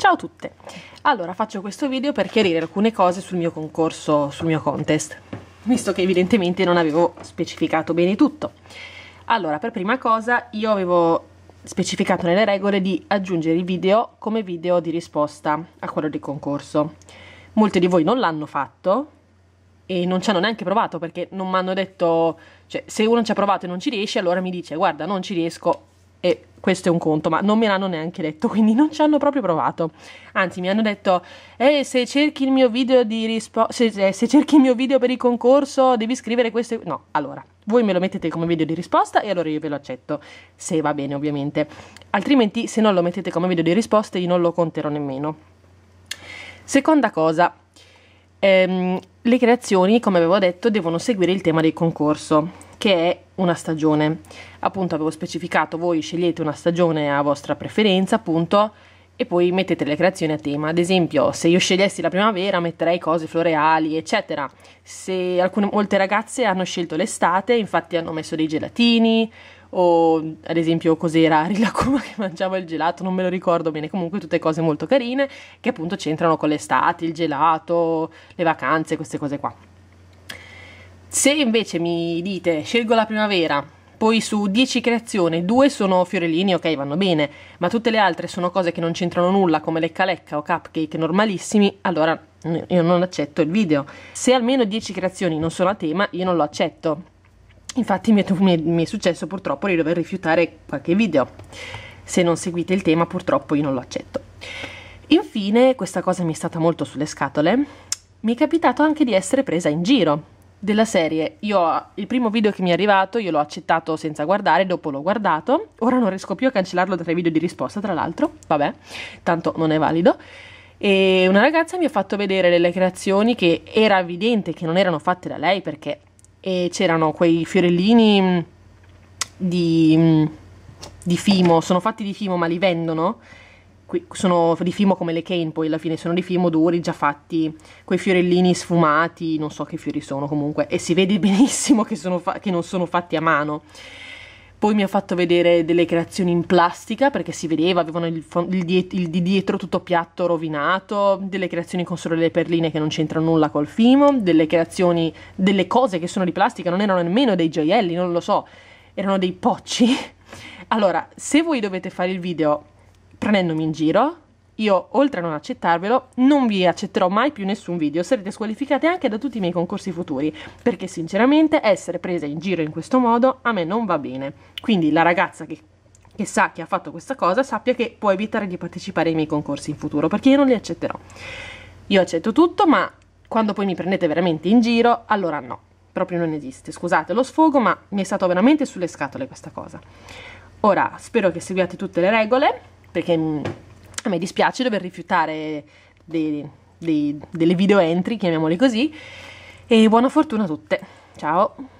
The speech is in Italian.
Ciao a tutte! Allora, faccio questo video per chiarire alcune cose sul mio concorso, sul mio contest, visto che evidentemente non avevo specificato bene tutto. Allora, per prima cosa, io avevo specificato nelle regole di aggiungere i video come video di risposta a quello del concorso. Molti di voi non l'hanno fatto e non ci hanno neanche provato perché non mi hanno detto, cioè, se uno ci ha provato e non ci riesce, allora mi dice, guarda, non ci riesco, e questo è un conto, ma non me l'hanno neanche detto, quindi non ci hanno proprio provato. Anzi, mi hanno detto: eh, se cerchi il mio video di rispo- se, se cerchi il mio video per il concorso, devi scrivere questo. No, allora, voi me lo mettete come video di risposta e allora io ve lo accetto, se va bene, ovviamente. Altrimenti, se non lo mettete come video di risposta, io non lo conterò nemmeno. Seconda cosa. Ehm, le creazioni, come avevo detto, devono seguire il tema del concorso, che è una stagione. Appunto avevo specificato, voi scegliete una stagione a vostra preferenza, appunto, e poi mettete le creazioni a tema. Ad esempio, se io scegliessi la primavera, metterei cose floreali, eccetera. Se alcune, molte ragazze hanno scelto l'estate, infatti hanno messo dei gelatini, o ad esempio cos'era Rilacuma che mangiava il gelato, non me lo ricordo bene, comunque tutte cose molto carine che appunto c'entrano con l'estate, il gelato, le vacanze, queste cose qua. Se invece mi dite scelgo la primavera, poi su 10 creazioni, 2 sono fiorellini, ok, vanno bene, ma tutte le altre sono cose che non c'entrano nulla, come lecca lecca o cupcake normalissimi, allora io non accetto il video. Se almeno 10 creazioni non sono a tema, io non lo accetto. Infatti mi è, mi è successo purtroppo di dover rifiutare qualche video. Se non seguite il tema, purtroppo io non lo accetto. Infine, questa cosa mi è stata molto sulle scatole, mi è capitato anche di essere presa in giro della serie. Io il primo video che mi è arrivato, io l'ho accettato senza guardare, dopo l'ho guardato. Ora non riesco più a cancellarlo tra i video di risposta, tra l'altro. Vabbè, tanto non è valido. E una ragazza mi ha fatto vedere delle creazioni che era evidente che non erano fatte da lei perché c'erano quei fiorellini mm, di, mm, di fimo, sono fatti di fimo ma li vendono qui, sono fimo come le cane poi alla fine, sono di fimo duri, già fatti, quei fiorellini sfumati, non so che fiori sono comunque, e si vede benissimo che, che non sono fatti a mano. Poi mi ha fatto vedere delle creazioni in plastica perché si vedeva, avevano il, il, diet il di dietro tutto piatto rovinato, delle creazioni con solo delle perline che non c'entrano nulla col fimo, delle creazioni, delle cose che sono di plastica, non erano nemmeno dei gioielli, non lo so, erano dei pocci. Allora, se voi dovete fare il video prendendomi in giro, io oltre a non accettarvelo, non vi accetterò mai più nessun video, sarete squalificate anche da tutti i miei concorsi futuri, perché sinceramente essere presa in giro in questo modo a me non va bene. Quindi la ragazza che, che sa che ha fatto questa cosa sappia che può evitare di partecipare ai miei concorsi in futuro, perché io non li accetterò. Io accetto tutto, ma quando poi mi prendete veramente in giro, allora no, proprio non esiste. Scusate lo sfogo, ma mi è stato veramente sulle scatole questa cosa. Ora, spero che seguiate tutte le regole, perché mm, a me dispiace dover rifiutare dei, dei, delle video entry, chiamiamole così, e buona fortuna a tutte, ciao!